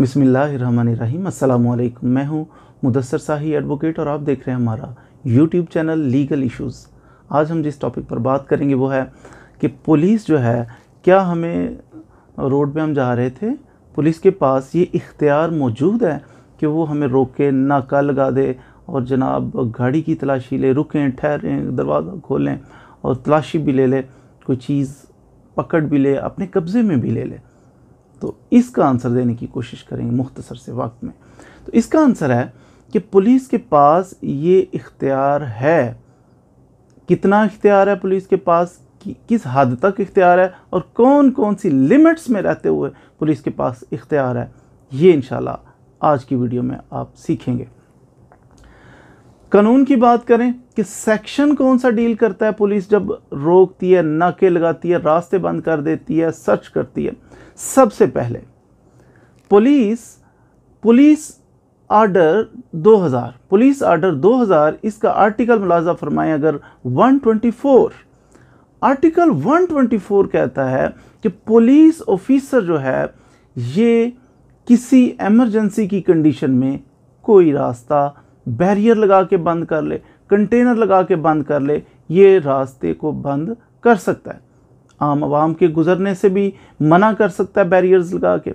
बिसमीम् अल्लाम मैं हूं मुदसर शाही एडवोकेट और आप देख रहे हैं हमारा यूट्यूब चैनल लीगल इश्यूज़ आज हम जिस टॉपिक पर बात करेंगे वो है कि पुलिस जो है क्या हमें रोड पे हम जा रहे थे पुलिस के पास ये इख्तियार मौजूद है कि वो हमें रोक के नाका लगा दे और जनाब गाड़ी की तलाशी ले रुकें ठहरें दरवाज़ा खोलें और तलाशी भी ले लें कोई चीज़ पकड़ भी ले अपने कब्ज़े में भी ले लें तो इसका आंसर देने की कोशिश करेंगे मुख्तसर से वक्त में तो इसका आंसर है कि पुलिस के पास ये इख्तियार है कितना इख्तियार है पुलिस के पास कि किस हद तक इख्तियार है और कौन कौन सी लिमिट्स में रहते हुए पुलिस के पास इख्तियार है ये इन आज की वीडियो में आप सीखेंगे कानून की बात करें कि सेक्शन कौन सा डील करता है पुलिस जब रोकती है नाके लगाती है रास्ते बंद कर देती है सर्च करती है सबसे पहले police police order 2000 police order 2000 इसका आर्टिकल मुलाजा फरमाएं अगर 124 आर्टिकल 124 कहता है कि पुलिस ऑफिसर जो है ये किसी एमरजेंसी की कंडीशन में कोई रास्ता बैरियर लगा के बंद कर ले कंटेनर लगा के बंद कर ले ये रास्ते को बंद कर सकता है आम आवाम के गुजरने से भी मना कर सकता है बैरियर्स लगा के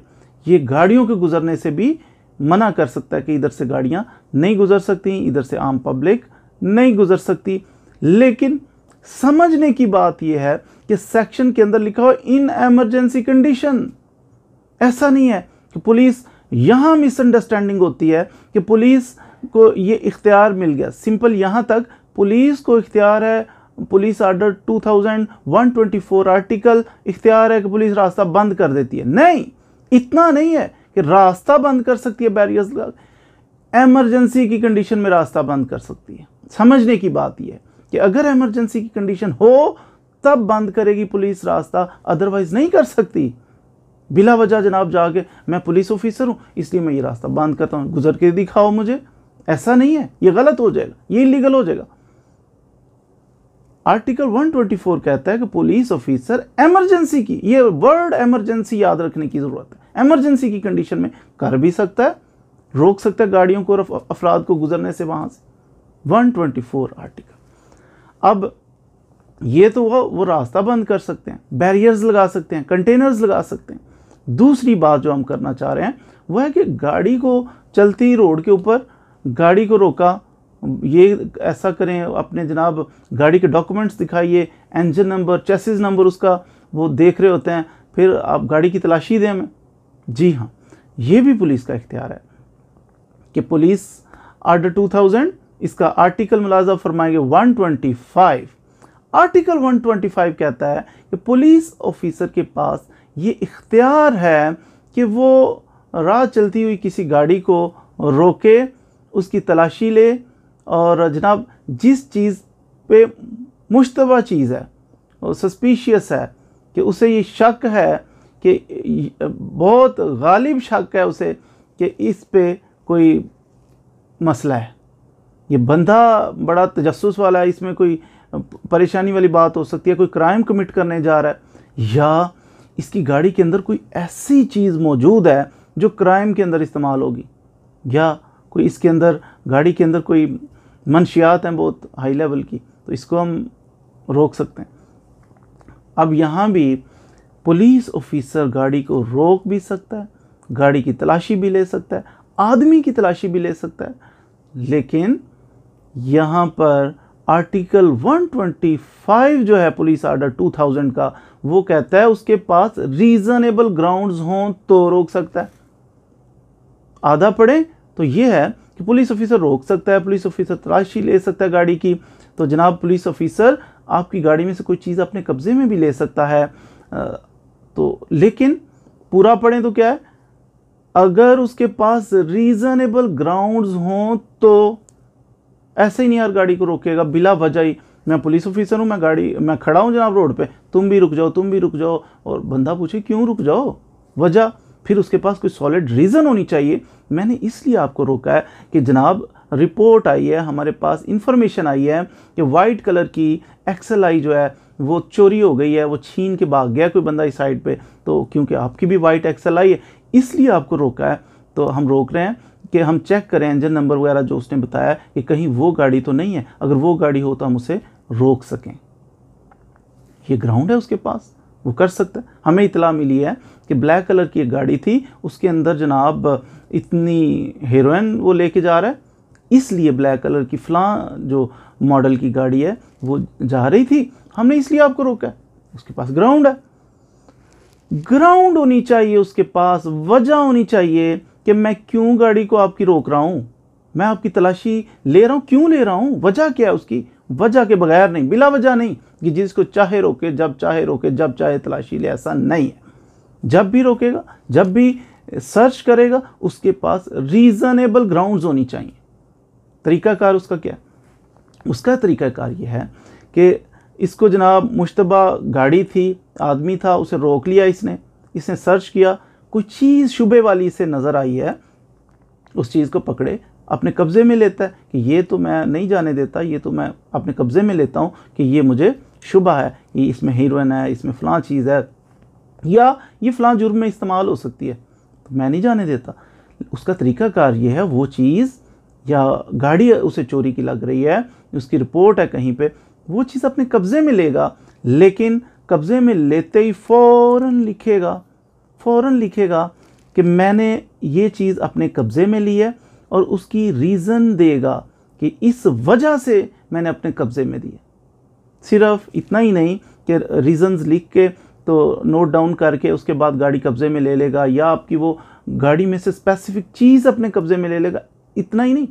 ये गाड़ियों के गुजरने से भी मना कर सकता है कि इधर से गाड़ियाँ नहीं गुजर सकती इधर से आम पब्लिक नहीं गुजर सकती लेकिन समझने की बात यह है कि सेक्शन के अंदर लिखा हो इन एमरजेंसी कंडीशन ऐसा नहीं है कि पुलिस यहाँ मिसअंडरस्टैंडिंग होती है कि पुलिस को ये इख्तियार मिल गया सिंपल यहाँ तक पुलिस को इख्तियार है पुलिस आर्डर 2124 आर्टिकल इख्तियार है कि पुलिस रास्ता बंद कर देती है नहीं इतना नहीं है कि रास्ता बंद कर सकती है बैरियर्स लगा एमरजेंसी की कंडीशन में रास्ता बंद कर सकती है समझने की बात यह है कि अगर एमरजेंसी की कंडीशन हो तब बंद करेगी पुलिस रास्ता अदरवाइज नहीं कर सकती बिला वजह जनाब जाके मैं पुलिस ऑफिसर हूँ इसलिए मैं ये रास्ता बंद करता हूँ गुजर के दिखाओ मुझे ऐसा नहीं है ये गलत हो जाएगा ये इलीगल हो जाएगा आर्टिकल 124 कहता है कि पुलिस ऑफिसर एमरजेंसी की ये वर्ड एमरजेंसी याद रखने की ज़रूरत है एमरजेंसी की कंडीशन में कर भी सकता है रोक सकता है गाड़ियों को और अफराद को गुजरने से वहां से 124 आर्टिकल अब ये तो वो वो रास्ता बंद कर सकते हैं बैरियर्स लगा सकते हैं कंटेनर्स लगा सकते हैं दूसरी बात जो हम करना चाह रहे हैं वह है कि गाड़ी को चलती रोड के ऊपर गाड़ी को रोका ये ऐसा करें अपने जनाब गाड़ी के डॉक्यूमेंट्स दिखाइए इंजन नंबर चेसिस नंबर उसका वो देख रहे होते हैं फिर आप गाड़ी की तलाशी दें हमें जी हाँ ये भी पुलिस का इख्तियार है कि पुलिस आर्डर 2000 इसका आर्टिकल मुलाजा फरमाएंगे 125 आर्टिकल 125 कहता है कि पुलिस ऑफिसर के पास ये इख्तियार है कि वो राह चलती हुई किसी गाड़ी को रोके उसकी तलाशी ले और जनाब जिस चीज़ पे मुशतबा चीज़ है और सस्पिशियस है कि उसे ये शक है कि बहुत गालिब शक है उसे कि इस पे कोई मसला है ये बंदा बड़ा तजस वाला है इसमें कोई परेशानी वाली बात हो सकती है कोई क्राइम कमिट करने जा रहा है या इसकी गाड़ी के अंदर कोई ऐसी चीज़ मौजूद है जो क्राइम के अंदर इस्तेमाल होगी या कोई इसके अंदर गाड़ी के अंदर कोई मनशियात हैं बहुत हाई लेवल की तो इसको हम रोक सकते हैं अब यहाँ भी पुलिस ऑफिसर गाड़ी को रोक भी सकता है गाड़ी की तलाशी भी ले सकता है आदमी की तलाशी भी ले सकता है लेकिन यहाँ पर आर्टिकल 125 जो है पुलिस आर्डर 2000 का वो कहता है उसके पास रीज़नेबल ग्राउंड्स हों तो रोक सकता है आधा पढ़ें तो ये है कि पुलिस ऑफिसर रोक सकता है पुलिस ऑफिसर तलाशी ले सकता है गाड़ी की तो जनाब पुलिस ऑफिसर आपकी गाड़ी में से कोई चीज़ अपने कब्ज़े में भी ले सकता है तो लेकिन पूरा पढ़ें तो क्या है अगर उसके पास रीज़नेबल ग्राउंड्स हों तो ऐसे ही नहीं यार गाड़ी को रोकेगा बिला वजह ही मैं पुलिस ऑफिसर हूँ मैं गाड़ी मैं खड़ा हूँ जनाब रोड पे तुम भी रुक जाओ तुम भी रुक जाओ और बंदा पूछे क्यों रुक जाओ वजह फिर उसके पास कोई सॉलिड रीज़न होनी चाहिए मैंने इसलिए आपको रोका है कि जनाब रिपोर्ट आई है हमारे पास इंफॉर्मेशन आई है कि वाइट कलर की एक्सल आई जो है वो चोरी हो गई है वो छीन के भाग गया कोई बंदा इस साइड पे तो क्योंकि आपकी भी वाइट एक्सल आई है इसलिए आपको रोका है तो हम रोक रहे हैं कि हम चेक करें इंजन नंबर वगैरह जो उसने बताया कि कहीं वो गाड़ी तो नहीं है अगर वो गाड़ी हो तो हम उसे रोक सकें ये ग्राउंड है उसके पास वो कर सकता है हमें इतला मिली है कि ब्लैक कलर की एक गाड़ी थी उसके अंदर जनाब इतनी हेरोइन वो लेके जा रहा है इसलिए ब्लैक कलर की फ़लाँ जो मॉडल की गाड़ी है वो जा रही थी हमने इसलिए आपको रोका है उसके पास ग्राउंड है ग्राउंड होनी चाहिए उसके पास वजह होनी चाहिए कि मैं क्यों गाड़ी को आपकी रोक रहा हूँ मैं आपकी तलाशी ले रहा हूँ क्यों ले रहा हूँ वजह क्या है उसकी वजह के बगैर नहीं बिला वजह नहीं कि जिसको चाहे रोके जब चाहे रोके जब चाहे तलाशी ले ऐसा नहीं है जब भी रोकेगा जब भी सर्च करेगा उसके पास रीज़नेबल ग्राउंड होनी चाहिए तरीक़ाकार उसका क्या है उसका तरीक़ाकार यह है कि इसको जनाब मुशतबा गाड़ी थी आदमी था उसे रोक लिया इसने इसने सर्च किया कोई चीज़ शुबे वाली इसे नज़र आई है उस चीज़ को पकड़े अपने कब्ज़े में लेता है कि ये तो मैं नहीं जाने देता ये तो मैं अपने कब्ज़े में लेता हूँ कि ये मुझे शुबा है ये इसमें हीरोइन है इसमें फ़लाँ चीज़ है या ये फ़लाँ जुर्म में इस्तेमाल हो सकती है तो मैं नहीं जाने देता उसका तरीक़ाकार ये है वो चीज़ या गाड़ी उसे चोरी की लग रही है उसकी रिपोर्ट है कहीं पर वो चीज़ अपने कब्ज़े में लेगा लेकिन कब्ज़े में लेते ही फ़ौर लिखेगा फ़ौर लिखेगा कि मैंने ये चीज़ अपने कब्ज़े में ली है और उसकी रीज़न देगा कि इस वजह से मैंने अपने कब्ज़े में दी है सिर्फ इतना ही नहीं कि रीज़न्स लिख के तो नोट डाउन करके उसके बाद गाड़ी कब्ज़े में ले लेगा या आपकी वो गाड़ी में से स्पेसिफिक चीज़ अपने कब्ज़े में ले लेगा इतना ही नहीं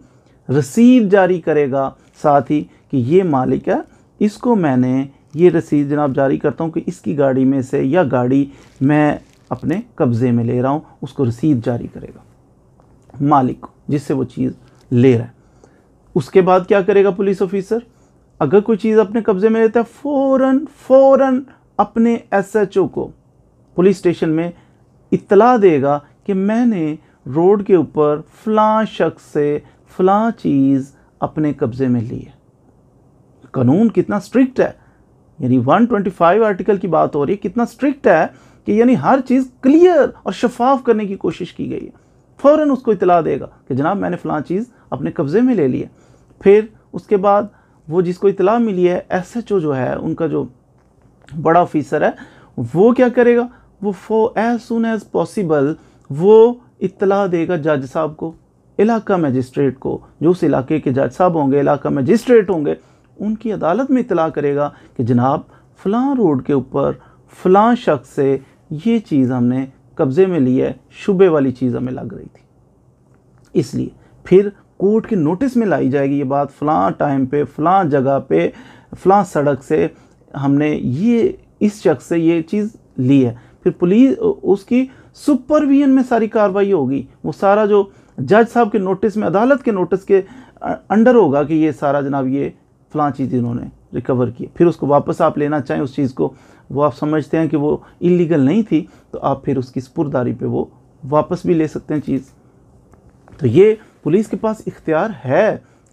रसीद जारी करेगा साथ ही कि ये मालिक है इसको मैंने ये रसीद जनाब जारी करता हूँ कि इसकी गाड़ी में से या गाड़ी मैं अपने कब्ज़े में ले रहा हूँ उसको रसीद जारी करेगा मालिक जिससे वो चीज़ ले रहा है उसके बाद क्या करेगा पुलिस ऑफिसर अगर कोई चीज़ अपने कब्ज़े में लेता है फ़ौरन फ़ौरन अपने एसएचओ को पुलिस स्टेशन में इतला देगा कि मैंने रोड के ऊपर फ़लाँ शख्स से फ़लाँ चीज़ अपने कब्ज़े में ली है कानून कितना स्ट्रिक्ट है यानी 125 आर्टिकल की बात हो रही है कितना स्ट्रिक्ट है कि यानी हर चीज़ क्लियर और शफाफ करने की कोशिश की गई है फ़ौर उसको इतला देगा कि जनाब मैंने फ़लाँ चीज़ अपने कब्ज़े में ले लिया फिर उसके बाद वो जिसको इतला मिली है एस जो है उनका जो बड़ा ऑफिसर है वो क्या करेगा वो फो एज सुन एज पॉसिबल वो इतला देगा जज साहब को इलाका मजिस्ट्रेट को जो उस इलाके के जज साहब होंगे इलाका मजिस्ट्रेट होंगे उनकी अदालत में इतला करेगा कि जनाब फ़लाँ रोड के ऊपर फ़लाँ शख्स से ये चीज़ हमने कब्ज़े में ली है शुबे वाली चीज़ हमें लग रही थी इसलिए फिर कोर्ट के नोटिस में लाई जाएगी ये बात फ़लाँ टाइम पे फ़लाँ जगह पे फ़लाँ सड़क से हमने ये इस शख्स से ये चीज़ ली है फिर पुलिस उसकी सुपरविजन में सारी कार्रवाई होगी वो सारा जो जज साहब के नोटिस में अदालत के नोटिस के अंडर होगा कि ये सारा जनाब ये फ़लाँ चीज़ इन्होंने रिकवर की फिर उसको वापस आप लेना चाहें उस चीज़ को वो आप समझते हैं कि वो इलीगल नहीं थी तो आप फिर उसकी स्पुरदारी पे वो वापस भी ले सकते हैं चीज़ तो ये पुलिस के पास इख्तियार है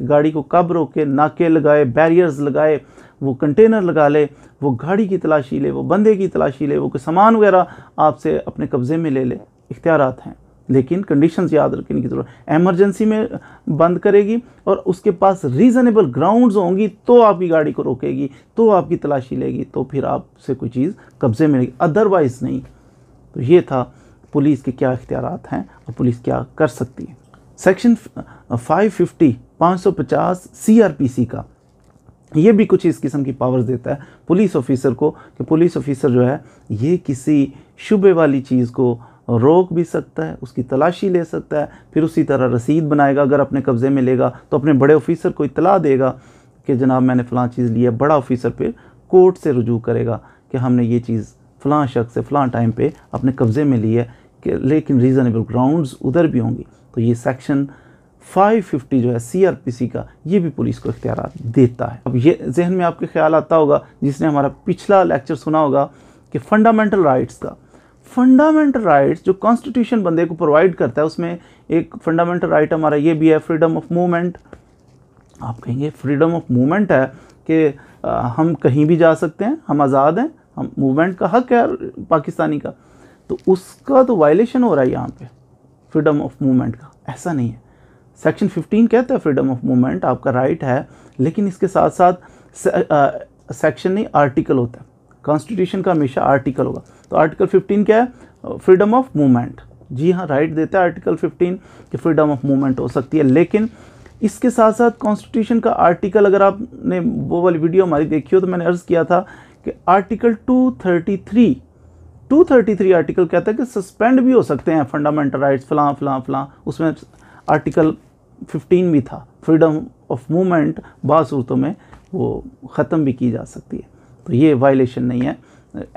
गाड़ी को कब रोके नाके लगाए बैरियर्स लगाए वो कंटेनर लगा ले वो गाड़ी की तलाशी ले वो बंदे की तलाशी ले वो कोई सामान वगैरह आपसे अपने कब्ज़े में ले ले इख्तियार हैं लेकिन कंडीशन याद रखने की ज़रूरत एमरजेंसी में बंद करेगी और उसके पास रीज़नेबल ग्राउंड्स होंगी तो आपकी गाड़ी को रोकेगी तो आपकी तलाशी लेगी तो फिर आपसे कोई चीज़ कब्ज़े में लेगी अदरवाइज़ नहीं तो ये था पुलिस के क्या इख्तियार हैं और पुलिस क्या कर सकती है सेक्शन 550 550 सीआरपीसी का ये भी कुछ इस किस्म की पावर्स देता है पुलिस ऑफिसर को कि पुलिस ऑफिसर जो है ये किसी शुबे वाली चीज़ को रोक भी सकता है उसकी तलाशी ले सकता है फिर उसी तरह रसीद बनाएगा अगर अपने कब्ज़े में लेगा तो अपने बड़े ऑफिसर को इतला देगा कि जनाब मैंने फ़लाँ चीज़ ली है बड़ा ऑफिसर पर कोर्ट से रजू करेगा कि हमने ये चीज़ फ़लाँ शख्स से फ़लाँ टाइम पे अपने कब्ज़े में ली है कि लेकिन रीज़नेबल ग्राउंड्स उधर भी होंगी तो ये सेक्शन 550 जो है सीआरपीसी का ये भी पुलिस को इख्तियार देता है अब ये जहन में आपके ख्याल आता होगा जिसने हमारा पिछला लेक्चर सुना होगा कि फंडामेंटल राइट्स का फंडामेंटल राइट्स जो कॉन्स्टिट्यूशन बंदे को प्रोवाइड करता है उसमें एक फंडामेंटल राइट हमारा ये भी है फ्रीडम ऑफ मूवमेंट आप कहेंगे फ्रीडम ऑफ मूवमेंट है कि हम कहीं भी जा सकते हैं हम आज़ाद हैं हम मूवमेंट का हक है पाकिस्तानी का तो उसका तो वायलेशन हो रहा है यहाँ पर फ्रीडम ऑफ मूवमेंट का ऐसा नहीं है सेक्शन 15 कहता है फ्रीडम ऑफ मूवमेंट आपका राइट है लेकिन इसके साथ साथ सेक्शन नहीं आर्टिकल होता है कॉन्स्टिट्यूशन का हमेशा आर्टिकल होगा तो आर्टिकल 15 क्या है फ्रीडम ऑफ मूवमेंट जी हाँ राइट देता है आर्टिकल 15 कि फ्रीडम ऑफ मूवमेंट हो सकती है लेकिन इसके साथ साथ कॉन्स्टिट्यूशन का आर्टिकल अगर आपने वो वाली वीडियो हमारी देखी हो तो मैंने अर्ज़ किया था कि आर्टिकल टू 233 आर्टिकल कहता है कि सस्पेंड भी हो सकते हैं फंडामेंटल राइट्स फलां फलां फलां उसमें आर्टिकल 15 भी था फ्रीडम ऑफ मूवमेंट बाद सूरतों में वो ख़त्म भी की जा सकती है तो ये वायलेशन नहीं है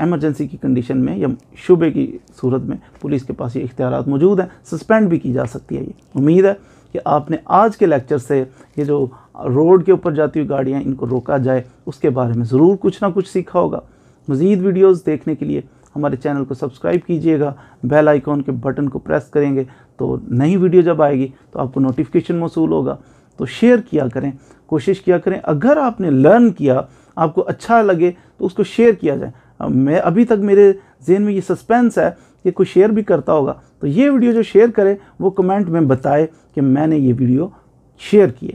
एमरजेंसी की कंडीशन में या शुबे की सूरत में पुलिस के पास ये इख्तियार मौजूद हैं सस्पेंड भी की जा सकती है ये उम्मीद है कि आपने आज के लेक्चर से ये जो रोड के ऊपर जाती हुई गाड़ियाँ इनको रोका जाए उसके बारे में ज़रूर कुछ ना कुछ सीखा होगा मज़ीद वीडियोज़ देखने के लिए हमारे चैनल को सब्सक्राइब कीजिएगा बेल आइकॉन के बटन को प्रेस करेंगे तो नई वीडियो जब आएगी तो आपको नोटिफिकेशन मौसू होगा तो शेयर किया करें कोशिश किया करें अगर आपने लर्न किया आपको अच्छा लगे तो उसको शेयर किया जाए मैं अभी तक मेरे जेन में ये सस्पेंस है कि कोई शेयर भी करता होगा तो ये वीडियो जो शेयर करें वो कमेंट में बताए कि मैंने ये वीडियो शेयर किया